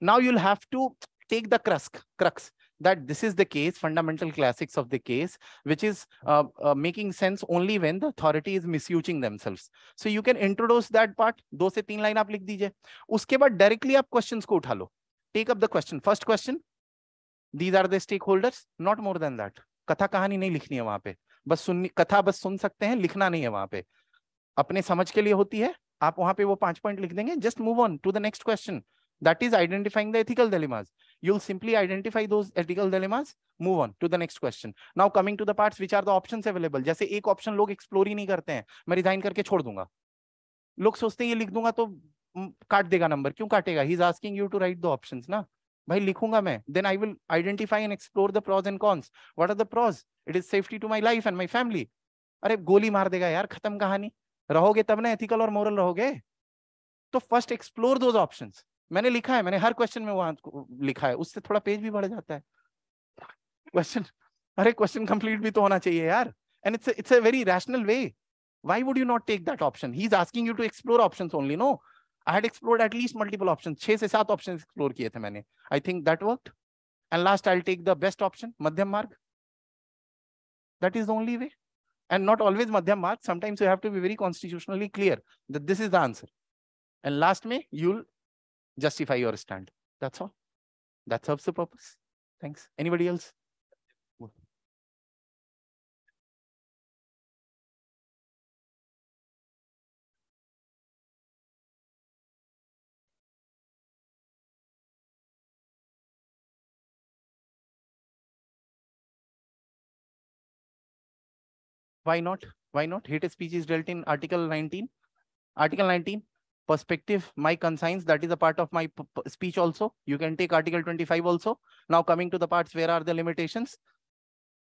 now you'll have to take the क्रस्क crux that this is the case fundamental classics of the case which is uh, uh, making sense only when the authority is misusing themselves so you can introduce that part do se teen line aap likh dijiye uske baad directly aap questions ko utha lo take up the question first question these are the stakeholders not more than that कथा कहानी नहीं लिखनी है वहां पे बस सुन कथा बस सुन सकते हैं लिखना नहीं है वहां पे अपने समझ के लिए होती है आप वहां पे वो पांच पॉइंट लिख देंगे just move on to the next question that is identifying the ethical ethical you will simply identify those ethical dilemmas move on to the next question now coming to the parts which are the options available जैसे एक option लोग explore ही नहीं करते हैं मैं resign करके छोड़ दूंगा लोग सोचते हैं ये लिख दूंगा तो काट देगा नंबर क्यों काटेगा he is asking you to write the options ना भाई लिखूंगा मैं then I will identify and explore the pros and cons what are the pros it is safety to my life and my family अरे गोली मार देगा यार खत्म कहानी रहोगे तब ना एथिकल और मोरल रहोगे तो फर्स्ट एक्सप्लोर दोज ऑप्शंस मैंने लिखा है मैंने हर क्वेश्चन में वहां लिखा है उससे थोड़ा पेज भी बढ़ जाता है क्वेश्चन अरे क्वेश्चन कंप्लीट भी तो होना चाहिए यार and it's it's a very rational way why would you not take that option he's asking you to explore options only no I had explored at least multiple options. Six or seven options explored. I think that worked. And last, I'll take the best option, Madhyam Marg. That is the only way. And not always Madhyam Marg. Sometimes you have to be very constitutionally clear that this is the answer. And last, may you'll justify your stand. That's all. That serves the purpose. Thanks. Anybody else? Why not? Why not? Hate speech is dealt in Article 19. Article 19, perspective, my conscience, that is a part of my speech also. You can take Article 25 also. Now coming to the parts, where are the limitations?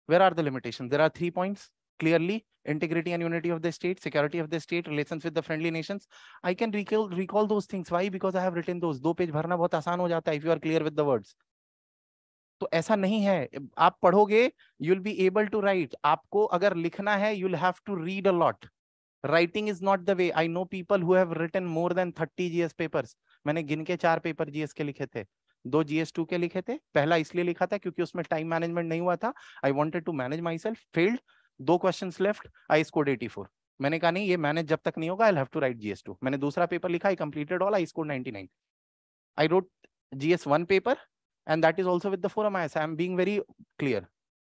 Where are the limitations? There are three points clearly integrity and unity of the state, security of the state, relations with the friendly nations. I can recall recall those things. Why? Because I have written those. दो page. भरना बहुत आसान हो जाता है if you are clear with the words. तो ऐसा नहीं है आप पढ़ोगे you will be able to write आपको अगर लिखना है you have to read a lot writing is not the way I know people who have written more than thirty GS papers मैंने गिन के चार पेपर जीएस के लिखे थे दो जीएस टू के लिखे थे पहला इसलिए लिखा था क्योंकि उसमें टाइम मैनेजमेंट नहीं हुआ था I wanted to manage myself failed two question left I score eighty four मैंने कहा नहीं ये मैनेज जब तक नहीं होगा I have to write GS two मैंने दूसरा पेपर लिखा I completed all I score ninety nine I wrote GS one paper and that is also with the forum I I am being very clear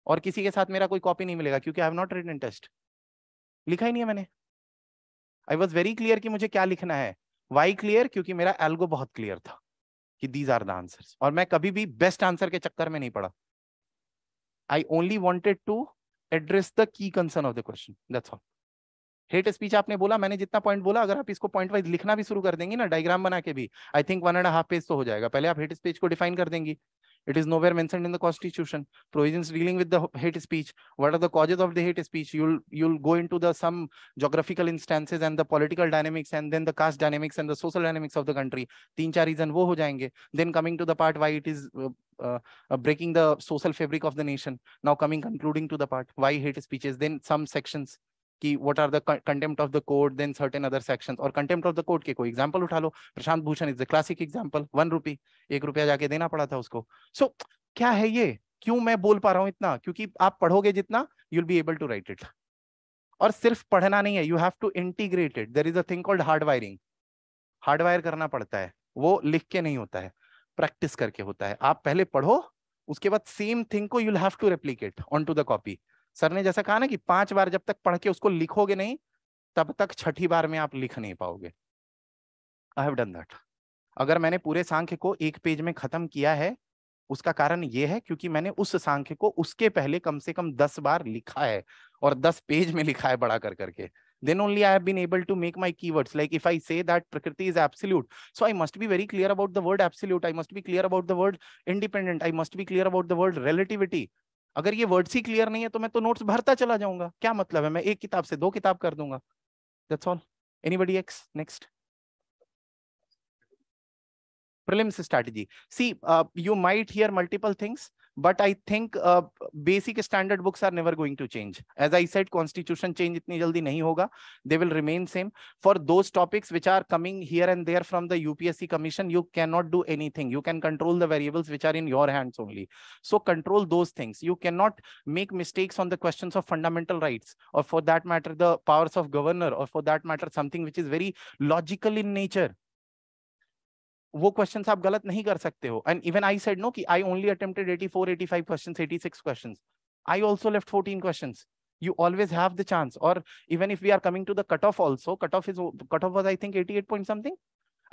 और किसी के साथ मेरा कोई copy नहीं मिलेगा क्योंकि I have not written test लिखा ही नहीं है मैंने आई वॉज वेरी क्लियर कि मुझे क्या लिखना है वाई क्लियर क्योंकि मेरा एल्गो बहुत क्लियर था कि दीज आर द आंसर और मैं कभी भी बेस्ट आंसर के चक्कर में नहीं पड़ा I only wanted to address the key concern of the question that's all hate speech आपने बोला मैंने जितना पॉइंट बोला अगर आप इसको पॉइंट वाइज लिखना भी शुरू कर देंगे ना डायग्राम बना के भी I think one and half page तो हो जाएगा पहले आप हेट स्पीच को डिफाइन कर देंगी It is nowhere mentioned in the constitution. Provisions dealing with the hate speech. What are the causes of the hate speech? You'll you'll go into the some geographical instances and the political dynamics and then the caste dynamics and the social dynamics of the country. तीन चार reason वो हो जाएंगे. Then coming to the part why it is uh, uh, breaking the social fabric of the nation. Now coming concluding to the part why hate speeches. Then some sections. कि what are the contempt of the court then certain other section और contempt of the court के कोई example उठा लो Prashant Bhushan is the classic example one rupee एक रुपया जाके देना पड़ा था उसको सो so, क्या है ये क्यों मैं बोल पा रहा हूँ इतना क्योंकि आप पढ़ोगे जितना you'll be able to write it और सिर्फ पढ़ना नहीं है you have to integrate it there is a thing called hard wiring hard wire करना पड़ता है वो लिख के नहीं होता है प्रैक्टिस करके होता है आप पहले पढ़ो उसके बाद सेम थिंग को you have to replicate on to the copy sir ने जैसा कहा ना कि पांच बार जब तक पढ़ के उसको लिखोगे नहीं तब तक छठी बार में आप लिख नहीं पाओगे आई हैव डन दैट अगर मैंने पूरे सांख्य को एक पेज में खत्म किया है उसका कारण यह है क्योंकि मैंने उस सांख्य को उसके पहले कम से कम दस बार लिखा है और दस पेज में लिखा है बड़ा कर करके then only I have been able to make my key words like if I say that प्रकृति is absolute so I must be very clear about the word absolute I must be clear about the word independent I must be clear about the word relativity अगर ये words ही clear नहीं है तो मैं तो notes भरता चला जाऊंगा क्या मतलब है मैं एक किताब से दो किताब कर दूंगा that's all anybody ex next prelims strategy see you might hear multiple things but i think uh, basic standard books are never going to change as i said constitution change itni jaldi nahi hoga they will remain same for those topics which are coming here and there from the upsc commission you cannot do anything you can control the variables which are in your hands only so control those things you cannot make mistakes on the questions of fundamental rights or for that matter the powers of governor or for that matter something which is very logical in nature वो question आप गलत नहीं कर सकते हो and even I said no कि I only attempted 84 85 questions 86 questions I also left 14 questions you always have the chance और even if we are coming to the cut off also cut off is cut off was I think 88 point something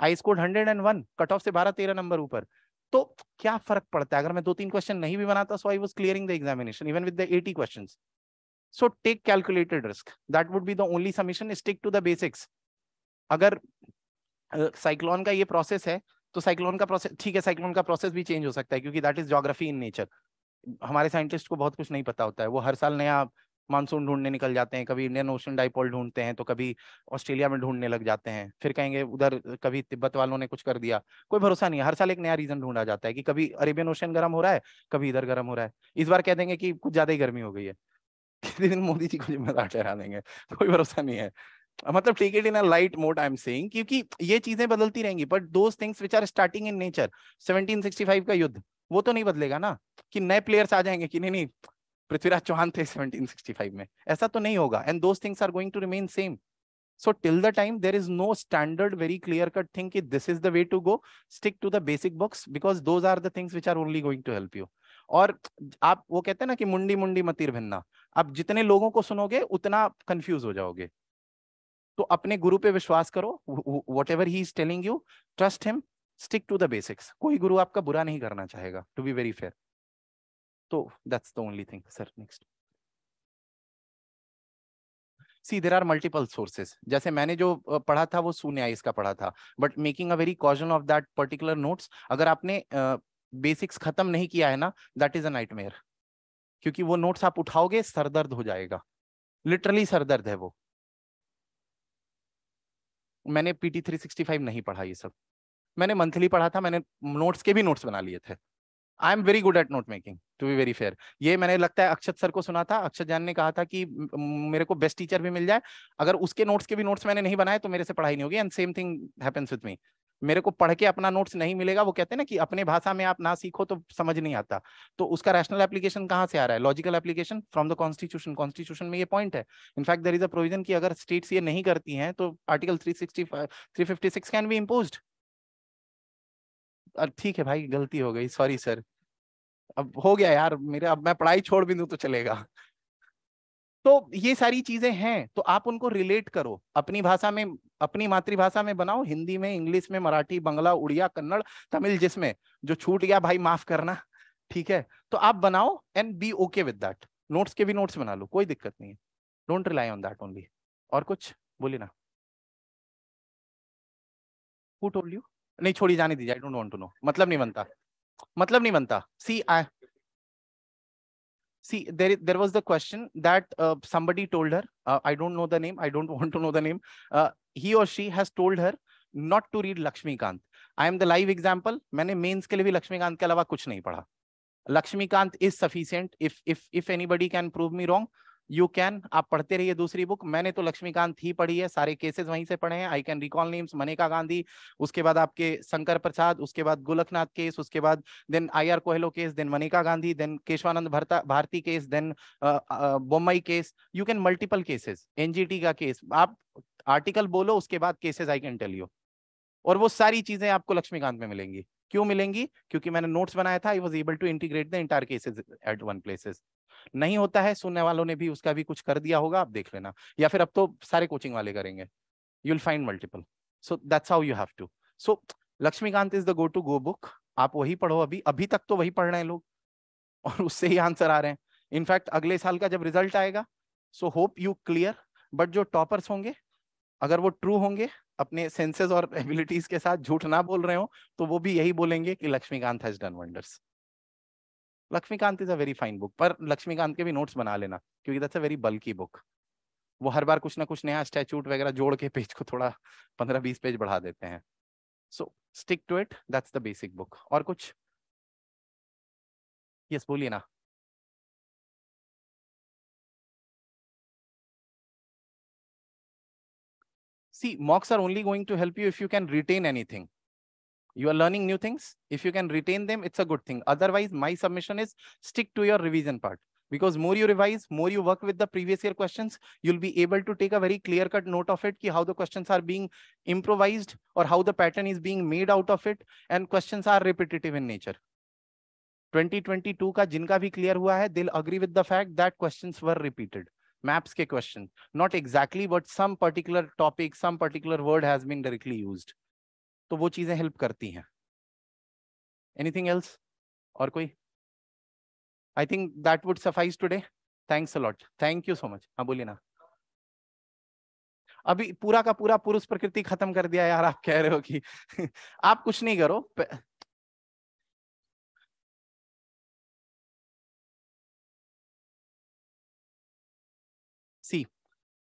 I scored 101 cut off से 12 13 number ऊपर तो क्या फर्क पड़ता है अगर मैं दो तीन क्वेश्चन नहीं भी बनाता so I was clearing the examination even with the 80 questions so take calculated risk that would be the only submission stick to the basics अगर साइक्लोन का ये प्रोसेस है तो साइक्लोन का प्रोसेस ठीक है साइक्लोन का प्रोसेस भी चेंज हो सकता है क्योंकि that is geography in nature हमारे साइंटिस्ट को बहुत कुछ नहीं पता होता है वो हर साल नया मानसून ढूंढने निकल जाते हैं कभी इंडियन ओशन डाइपोल ढूंढते हैं तो कभी ऑस्ट्रेलिया में ढूंढने लग जाते हैं फिर कहेंगे उधर कभी तिब्बत वालों ने कुछ कर दिया कोई भरोसा नहीं है हर साल एक नया रीजन ढूंढा जाता है कि कभी अरेबियन ओशन गर्म हो रहा है कभी इधर गर्म हो रहा है इस बार कह देंगे कि कुछ ज्यादा ही गर्मी हो गई है किसी दिन मोदी जी को जिम्मेदार ठहरा देंगे कोई भरोसा नहीं है मतलब take it in a light mode I am saying क्योंकि ये चीजें बदलती रहेंगी but two things which are starting in nature 1765 का युद्ध वो तो नहीं बदलेगा ना कि नए प्लेयर्स आ जाएंगे कि नहीं नहीं पृथ्वीराज चौहान थे 1765 में ऐसा तो नहीं होगा and those things are going to remain same so till the time there is no standard very clear cut thing कि this is the way to go stick to the basic books because those are the things which are only going to help you और आप वो कहते हैं ना कि मुंडी मुंडी मतीर भिन्ना आप जितने लोगों को सुनोगे उतना कंफ्यूज हो जाओगे तो अपने गुरु पे विश्वास करो whatever he is telling you trust him stick to the basics कोई गुरु आपका बुरा नहीं करना चाहेगा टू बी वेरी फेयर तो that's the only thing sir next see there are multiple sources जैसे मैंने जो पढ़ा था वो आई का पढ़ा था बट मेकिंग अ वेरी कॉजन ऑफ दैट पर्टिकुलर नोट्स अगर आपने बेसिक्स uh, खत्म नहीं किया है ना दैट इज अ नाइटमेयर क्योंकि वो नोट्स आप उठाओगे सरदर्द हो जाएगा लिटरली सरदर्द है वो मैंने पीटी थ्री सिक्सटी फाइव नहीं पढ़ा ये सब मैंने मंथली पढ़ा था मैंने नोट्स के भी नोट्स बना लिए थे I am very good at note making to be very fair ये मैंने लगता है अक्षत सर को सुना था अक्षत जान ने कहा था कि मेरे को बेस्ट टीचर भी मिल जाए अगर उसके नोट्स के भी नोट्स मैंने नहीं बनाए तो मेरे से पढ़ाई नहीं होगी and same thing happens with me मेरे को पढ़ के अपना नोट्स नहीं मिलेगा वो कहते हैं ना कि अपने भाषा में आप ना सीखो तो समझ नहीं आता तो उसका रैशनल एप्लीकेशन कहाँ से आ रहा है logical application from the constitution constitution में ये पॉइंट है in fact there is a provision की अगर स्टेट्स ये नहीं करती हैं तो article three sixty three can be impose अब ठीक है भाई गलती हो गई सॉरी सर अब हो गया यार मेरे अब मैं पढ़ाई छोड़ भी दूं तो चलेगा तो ये सारी चीजें हैं तो आप उनको रिलेट करो अपनी भाषा में अपनी मातृभाषा में बनाओ हिंदी में इंग्लिश में मराठी बंगला उड़िया कन्नड़ तमिल जिसमें जो छूट गया भाई माफ करना ठीक है तो आप बनाओ and be okay with that notes के भी नोट्स बना लो कोई दिक्कत नहीं है don't rely on that only और कुछ बोलिए ना हु टोल्ड यू नहीं छोड़ी जाने दीजिए I don't want to know मतलब नहीं बनता मतलब नहीं बनता see I see there there was the question that uh, somebody told her uh, i don't know the name i don't want to know the name uh, he or she has told her not to read lakshmikant i am the live example maine mains ke liye bhi lakshmikant ke alawa kuch nahi padha lakshmikant is sufficient if if if anybody can prove me wrong you can आप पढ़ते रहिए दूसरी book मैंने तो लक्ष्मीकांत ही पढ़ी है सारे cases वहीं से पढ़े हैं I can recall names Maneka Gandhi उसके बाद आपके शंकर प्रसाद उसके बाद गोलखनाथ केस उसके बाद then I R Coelho case then Maneka Gandhi then Kesavananda Bharati case then Bommai case you can multiple cases NGT का केस आप आर्टिकल बोलो उसके बाद cases I can tell you और वो सारी चीजें आपको लक्ष्मीकांत में मिलेंगी क्यों मिलेंगी क्योंकि मैंने नोट्स बनाया था I was able to integrate the entire cases at one places नहीं होता है सुनने वालों ने भी उसका भी कुछ कर दिया होगा आप देख लेना या फिर अब तो सारे कोचिंग वाले करेंगे you will find multiple so that's how you have to so Laxmikanth is the go to go book आप वही पढ़ो अभी अभी तक तो वही पढ़ रहे हैं लोग और उससे ही आंसर आ रहे हैं इनफैक्ट अगले साल का जब रिजल्ट आएगा so hope you clear but जो टॉपर्स होंगे अगर वो ट्रू होंगे अपने सेंसेस और एबिलिटीज के साथ झूठ ना बोल रहे हो तो वो भी यही बोलेंगे कि Laxmikanth has done wonders Laxmikanth is a very fine book पर लक्ष्मीकांत के भी नोट्स बना लेना क्योंकि that's a very bulky book वो हर बार कुछ ना कुछ नया स्टैचूट वगैरह जोड़ के पेज को थोड़ा पंद्रह बीस पेज बढ़ा देते हैं so stick to it that's the basic book और कुछ यस बोलिए ना See, mocks are only going to help you if you can retain anything. You are learning new things. If you can retain them, it's a good thing. Otherwise, my submission is stick to your revision part. Because more you revise, more you work with the previous year questions, you'll be able to take a very clear-cut note of it, ki how the questions are being improvised or how the pattern is being made out of it, and questions are repetitive in nature. 2022 का जिनका भी clear हुआ है they'll agree with the fact that questions were repeated. maps ke question not exactly but some particular topic some particular word has been directly used to wo cheeze help karti hain anything else aur koi i think that would suffice today thanks a lot thank you so much ha boliye na अभी पूरा का पूरा पुरुष प्रकृति खत्म कर दिया यार आप कह रहे हो कि आप कुछ नहीं करो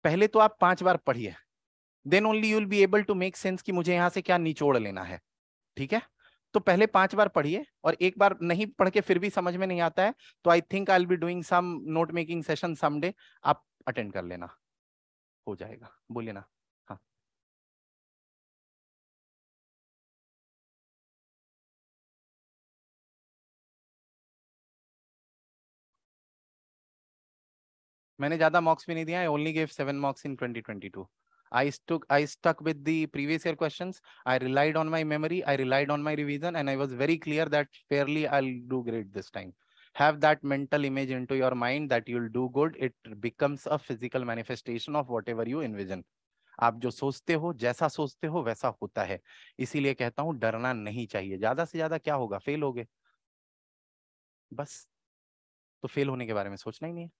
पहले तो आप पांच बार पढ़िए then only you'll be able to make sense कि मुझे यहाँ से क्या निचोड़ लेना है ठीक है तो पहले पांच बार पढ़िए और एक बार नहीं पढ़ के फिर भी समझ में नहीं आता है तो I think I be doing some note making session someday आप अटेंड कर लेना हो जाएगा बोलिए ना मैंने ज्यादा मार्क्स भी नहीं दिया I only gave seven mocks in twenty twenty two I stuck I stuck with the previous year question I relied on my memory I relied on my revision and I was very clear that fairly I do great this time have that mental image into your mind that you'll do good it becomes a physical manifestation of whatever you envision आप जो सोचते हो जैसा सोचते हो वैसा होता है इसीलिए कहता हूं डरना नहीं चाहिए ज्यादा से ज्यादा क्या होगा फेल हो गए बस तो फेल होने के बारे में सोचना ही नहीं है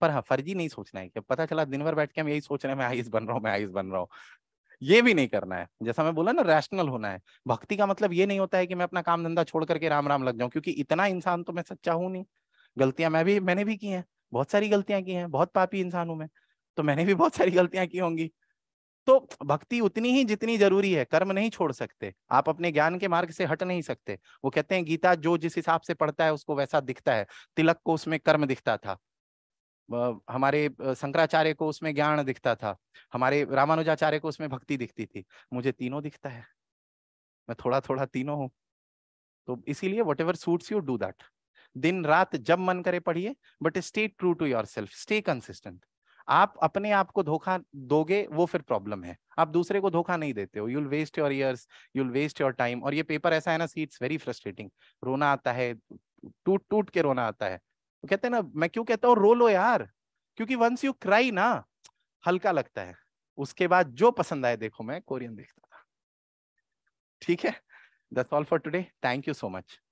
पर हाँ फर्जी नहीं सोचना है कि पता चला दिन भर बैठ के हम यही सोच रहे हैं मैं आईस बन रहा हूँ मैं आईस बन रहा हूँ ये भी नहीं करना है जैसा मैं बोला ना रैशनल होना है भक्ति का मतलब ये नहीं होता है कि मैं अपना काम धंधा छोड़ करके राम राम लग जाऊं क्योंकि इतना इंसान तो मैं सच्चा हूं नहीं गलतियां मैं भी मैंने भी की हैं बहुत सारी गलतियां की हैं बहुत पापी इंसान हूं मैं तो मैंने भी बहुत सारी गलतियां की होंगी तो भक्ति उतनी ही जितनी जरूरी है कर्म नहीं छोड़ सकते आप अपने ज्ञान के मार्ग से हट नहीं सकते वो कहते हैं गीता जो जिस हिसाब से पढ़ता है उसको वैसा दिखता है तिलक को उसमें कर्म दिखता था हमारे शंकराचार्य को उसमें ज्ञान दिखता था हमारे रामानुजाचार्य को उसमें भक्ति दिखती थी मुझे तीनों दिखता है मैं थोड़ा थोड़ा तीनों हूँ तो इसीलिए whatever suits you do that दिन रात जब मन करे पढ़िए but stay true to yourself stay consistent आप अपने आप को धोखा दोगे वो फिर प्रॉब्लम है आप दूसरे को धोखा नहीं देते हो you'll waste your years you'll waste your time और ये पेपर ऐसा है ना सी इट्स वेरी फ्रस्ट्रेटिंग रोना आता है टूट टूट के रोना आता है वो कहते हैं ना मैं क्यों कहता हूँ रो लो यार क्योंकि वंस यू क्राई ना हल्का लगता है उसके बाद जो पसंद आए देखो मैं कोरियन देखता था ठीक है that's all for today thank you so much